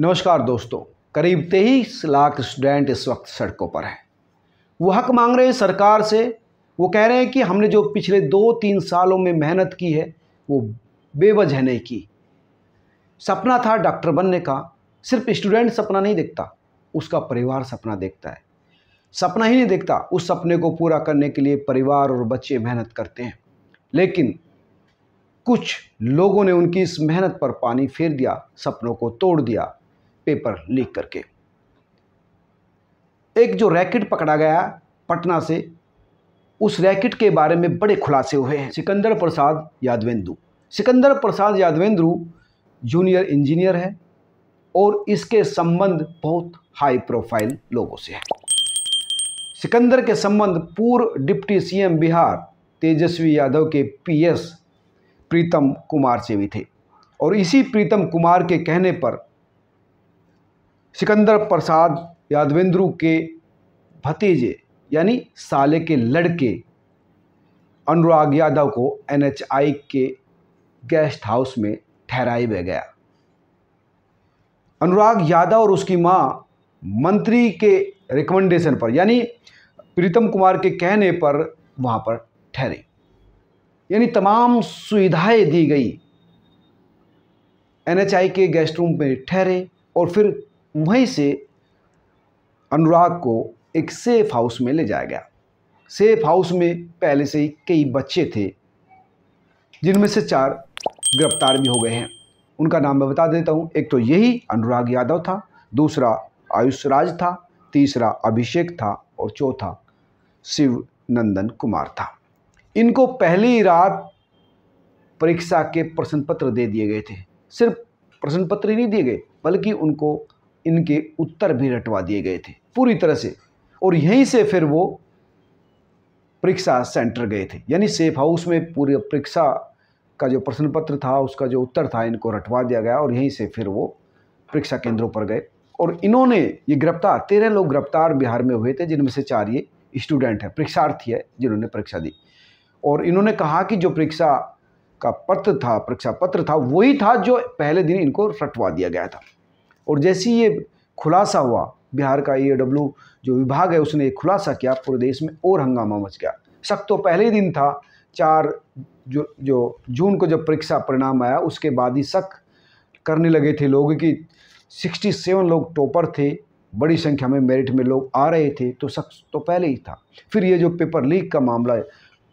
नमस्कार दोस्तों करीब तेईस लाख स्टूडेंट इस वक्त सड़कों पर हैं वो हक मांग रहे हैं सरकार से वो कह रहे हैं कि हमने जो पिछले दो तीन सालों में मेहनत की है वो बेवजह नहीं की सपना था डॉक्टर बनने का सिर्फ स्टूडेंट सपना नहीं देखता उसका परिवार सपना देखता है सपना ही नहीं देखता उस सपने को पूरा करने के लिए परिवार और बच्चे मेहनत करते हैं लेकिन कुछ लोगों ने उनकी इस मेहनत पर पानी फेर दिया सपनों को तोड़ दिया पेपर लीक करके एक जो रैकेट पकड़ा गया पटना से उस रैकेट के बारे में बड़े खुलासे हुए हैं सिकंदर प्रसाद यादवेंदु सिकंदर प्रसाद यादवेंद्रू जूनियर इंजीनियर है और इसके संबंध बहुत हाई प्रोफाइल लोगों से है सिकंदर के संबंध पूर्व डिप्टी सीएम बिहार तेजस्वी यादव के पीएस प्रीतम कुमार से भी थे और इसी प्रीतम कुमार के कहने पर सिकंदर प्रसाद यादवेंद्रु के भतीजे यानी साले के लड़के अनुराग यादव को एनएचआई के गेस्ट हाउस में ठहराए हुए गया अनुराग यादव और उसकी मां मंत्री के रिकमेंडेशन पर यानी प्रीतम कुमार के कहने पर वहां पर ठहरे यानी तमाम सुविधाएं दी गई एनएचआई के गेस्ट रूम में ठहरे और फिर वहीं से अनुराग को एक सेफ हाउस में ले जाया गया सेफ हाउस में पहले से ही कई बच्चे थे जिनमें से चार गिरफ्तार भी हो गए हैं उनका नाम मैं बता देता हूँ एक तो यही अनुराग यादव था दूसरा आयुष राज था तीसरा अभिषेक था और चौथा शिव नंदन कुमार था इनको पहली रात परीक्षा के प्रश्न पत्र दे दिए गए थे सिर्फ प्रश्न पत्र ही नहीं दिए गए बल्कि उनको इनके उत्तर भी रटवा दिए गए थे पूरी तरह से और यहीं से फिर वो परीक्षा सेंटर गए थे यानी सेफ हाउस में पूरे परीक्षा का जो प्रश्न पत्र था उसका जो उत्तर था इनको रटवा दिया गया और यहीं से फिर वो परीक्षा केंद्रों पर गए और इन्होंने ये गिरफ्तार तेरह लोग गिरफ्तार बिहार में हुए थे जिनमें से चार ये स्टूडेंट है परीक्षार्थी है जिन्होंने परीक्षा दी और इन्होंने कहा कि जो परीक्षा का पत्र था परीक्षा पत्र था वही था जो पहले दिन इनको रटवा दिया गया था और जैसे ही ये खुलासा हुआ बिहार का ई e जो विभाग है उसने खुलासा किया पूरे देश में और हंगामा मच गया शक तो पहले ही दिन था चार जो जो जून को जब परीक्षा परिणाम आया उसके बाद ही शक करने लगे थे लोग कि 67 लोग टॉपर थे बड़ी संख्या में मेरिट में लोग आ रहे थे तो शक तो पहले ही था फिर ये जो पेपर लीक का मामला है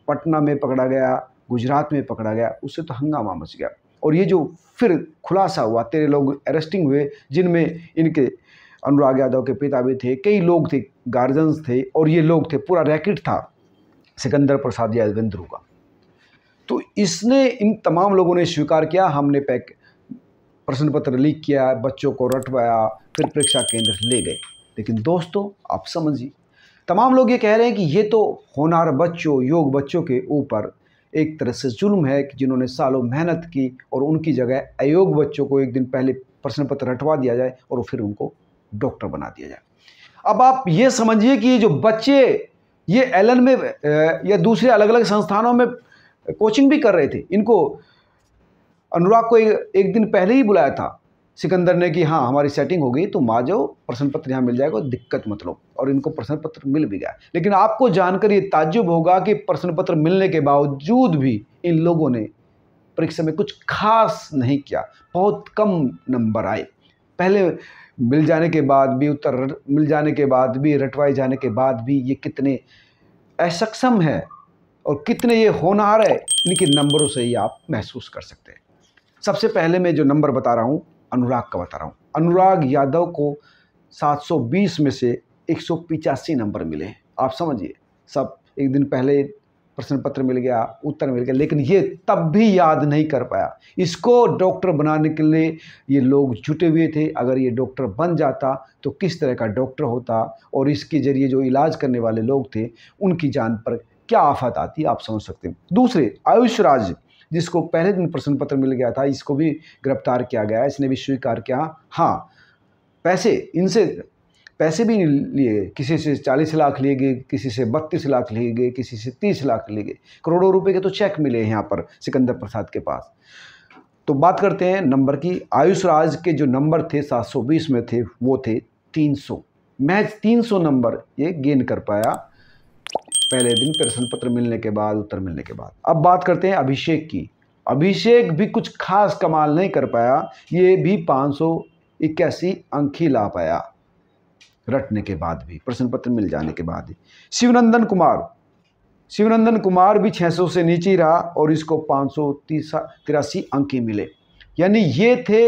पटना में पकड़ा गया गुजरात में पकड़ा गया उससे तो हंगामा मच गया और ये जो फिर खुलासा हुआ तेरे लोग अरेस्टिंग हुए जिनमें इनके अनुराग यादव के पिता भी थे कई लोग थे गार्जियंस थे और ये लोग थे पूरा रैकेट था सिकंदर प्रसाद यादवेंद्रू का तो इसने इन तमाम लोगों ने स्वीकार किया हमने पैक प्रश्न पत्र लीक किया बच्चों को रटवाया फिर परीक्षा केंद्र ले गए लेकिन दोस्तों आप समझिए तमाम लोग ये कह रहे हैं कि ये तो होनार बच्चों योग बच्चों के ऊपर एक तरह से जुल्म है कि जिन्होंने सालों मेहनत की और उनकी जगह अयोग बच्चों को एक दिन पहले प्रश्न पत्र हटवा दिया जाए और फिर उनको डॉक्टर बना दिया जाए अब आप ये समझिए कि जो बच्चे ये एलन में या दूसरे अलग अलग संस्थानों में कोचिंग भी कर रहे थे इनको अनुराग को एक दिन पहले ही बुलाया था सिकंदर ने कि हाँ हमारी सेटिंग हो गई तो जाओ प्रश्न पत्र यहाँ मिल जाएगा दिक्कत मत लो और इनको प्रश्न पत्र मिल भी गया लेकिन आपको जानकर ये ताज्जुब होगा कि प्रश्न पत्र मिलने के बावजूद भी इन लोगों ने परीक्षा में कुछ खास नहीं किया बहुत कम नंबर आए पहले मिल जाने के बाद भी उत्तर मिल जाने के बाद भी रटवाए जाने के बाद भी ये कितने असक्षम है और कितने ये होनहार है इनके नंबरों से ही आप महसूस कर सकते हैं सबसे पहले मैं जो नंबर बता रहा हूँ अनुराग का बता रहा हूँ अनुराग यादव को 720 में से एक नंबर मिले आप समझिए सब एक दिन पहले प्रश्न पत्र मिल गया उत्तर मिल गया लेकिन ये तब भी याद नहीं कर पाया इसको डॉक्टर बनाने के लिए ये लोग जुटे हुए थे अगर ये डॉक्टर बन जाता तो किस तरह का डॉक्टर होता और इसके जरिए जो इलाज करने वाले लोग थे उनकी जान पर क्या आफत आती आप समझ सकते हैं दूसरे आयुष राज्य जिसको पहले दिन प्रश्न पत्र मिल गया था इसको भी गिरफ्तार किया गया इसने भी स्वीकार किया हाँ पैसे इनसे पैसे भी नहीं लिए किसी से चालीस लाख लिए गए किसी से बत्तीस लाख लिए गए किसी से तीस लाख लिए गए करोड़ों रुपए के तो चेक मिले यहाँ पर सिकंदर प्रसाद के पास तो बात करते हैं नंबर की आयुष राज के जो नंबर थे 720 में थे वो थे 300 महज तीन नंबर ये गेन कर पाया पहले दिन प्रश्न पत्र मिलने के बाद उत्तर मिलने के बाद अब बात करते हैं अभिषेक की अभिषेक भी कुछ खास कमाल नहीं कर पाया ये भी पाँच सौ इक्यासी अंक ही ला पाया रटने के बाद भी प्रश्न पत्र मिल जाने के बाद शिवनंदन कुमार शिवनंदन कुमार भी 600 से नीचे रहा और इसको पाँच सौ तिरासी अंक ही मिले यानी ये थे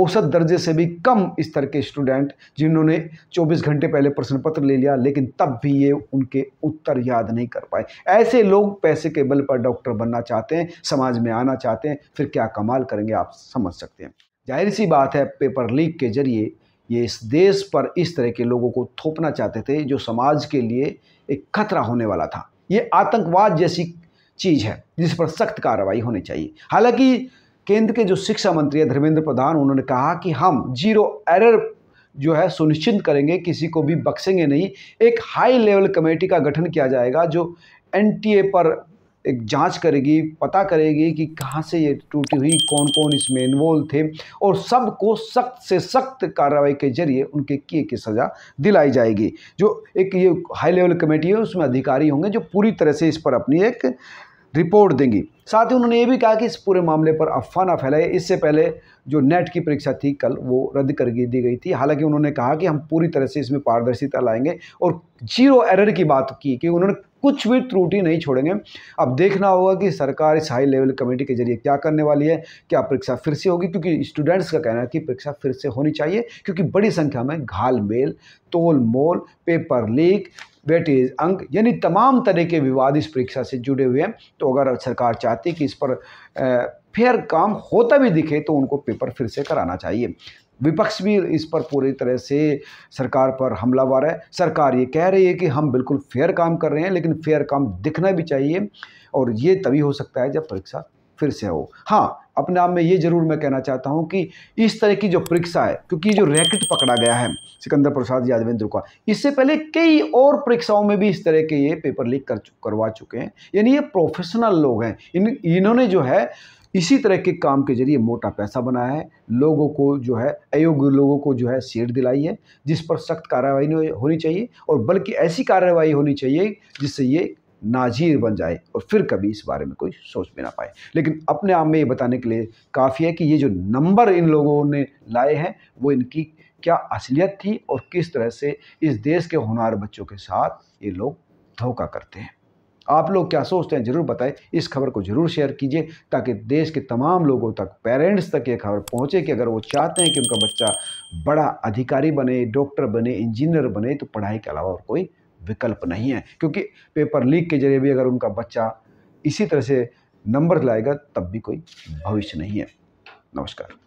औसत दर्जे से भी कम स्तर के स्टूडेंट जिन्होंने 24 घंटे पहले प्रश्न पत्र ले लिया लेकिन तब भी ये उनके उत्तर याद नहीं कर पाए ऐसे लोग पैसे के बल पर डॉक्टर बनना चाहते हैं समाज में आना चाहते हैं फिर क्या कमाल करेंगे आप समझ सकते हैं जाहिर सी बात है पेपर लीक के जरिए ये इस देश पर इस तरह के लोगों को थोपना चाहते थे जो समाज के लिए एक खतरा होने वाला था ये आतंकवाद जैसी चीज़ है जिस पर सख्त कार्रवाई होनी चाहिए हालांकि केंद्र के जो शिक्षा मंत्री है धर्मेंद्र प्रधान उन्होंने कहा कि हम जीरो एरर जो है सुनिश्चित करेंगे किसी को भी बख्शेंगे नहीं एक हाई लेवल कमेटी का गठन किया जाएगा जो एनटीए पर एक जांच करेगी पता करेगी कि कहाँ से ये टूटी हुई कौन कौन इसमें इन्वॉल्व थे और सबको सख्त से सख्त कार्रवाई के जरिए उनके किए की सज़ा दिलाई जाएगी जो एक ये हाई लेवल कमेटी है उसमें अधिकारी होंगे जो पूरी तरह से इस पर अपनी एक रिपोर्ट देंगी साथ ही उन्होंने ये भी कहा कि इस पूरे मामले पर अफवाह ना फैलाए इससे पहले जो नेट की परीक्षा थी कल वो रद्द कर दी गई थी हालांकि उन्होंने कहा कि हम पूरी तरह से इसमें पारदर्शिता लाएंगे और जीरो एरर की बात की कि उन्होंने कुछ भी त्रुटि नहीं छोड़ेंगे अब देखना होगा कि सरकार इस हाई लेवल कमेटी के जरिए क्या करने वाली है क्या परीक्षा फिर से होगी क्योंकि स्टूडेंट्स का कहना है कि परीक्षा फिर से होनी चाहिए क्योंकि बड़ी संख्या में घाल मेल तोल मोल पेपर लीक वेटेज अंक यानी तमाम तरह के विवाद इस परीक्षा से जुड़े हुए हैं तो अगर सरकार चाहती कि इस पर फेयर काम होता भी दिखे तो उनको पेपर फिर से कराना चाहिए विपक्ष भी इस पर पूरी तरह से सरकार पर हमलावर है सरकार ये कह रही है कि हम बिल्कुल फेयर काम कर रहे हैं लेकिन फेयर काम दिखना भी चाहिए और ये तभी हो सकता है जब परीक्षा फिर से हो हाँ अपने आप में ये जरूर मैं कहना चाहता हूँ कि इस तरह की जो परीक्षा है क्योंकि जो रैकेट पकड़ा गया है सिकंदर प्रसाद यादवेंद्र का इससे पहले कई और परीक्षाओं में भी इस तरह के ये पेपर लीक कर करवा चुके हैं यानी ये प्रोफेशनल लोग हैं इन इन्होंने जो है इसी तरह के काम के जरिए मोटा पैसा बनाया है लोगों को जो है अयोग्य लोगों को जो है सीट दिलाई है जिस पर सख्त कार्रवाई होनी चाहिए और बल्कि ऐसी कार्रवाई होनी चाहिए जिससे ये नाजीर बन जाए और फिर कभी इस बारे में कोई सोच भी ना पाए लेकिन अपने आप में ये बताने के लिए काफ़ी है कि ये जो नंबर इन लोगों ने लाए हैं वो इनकी क्या असलियत थी और किस तरह से इस देश के होनहार बच्चों के साथ ये लोग धोखा करते हैं आप लोग क्या सोचते हैं ज़रूर बताएं इस खबर को ज़रूर शेयर कीजिए ताकि देश के तमाम लोगों तक पेरेंट्स तक ये खबर पहुंचे कि अगर वो चाहते हैं कि उनका बच्चा बड़ा अधिकारी बने डॉक्टर बने इंजीनियर बने तो पढ़ाई के अलावा और कोई विकल्प नहीं है क्योंकि पेपर लीक के जरिए भी अगर उनका बच्चा इसी तरह से नंबर लाएगा तब भी कोई भविष्य नहीं है नमस्कार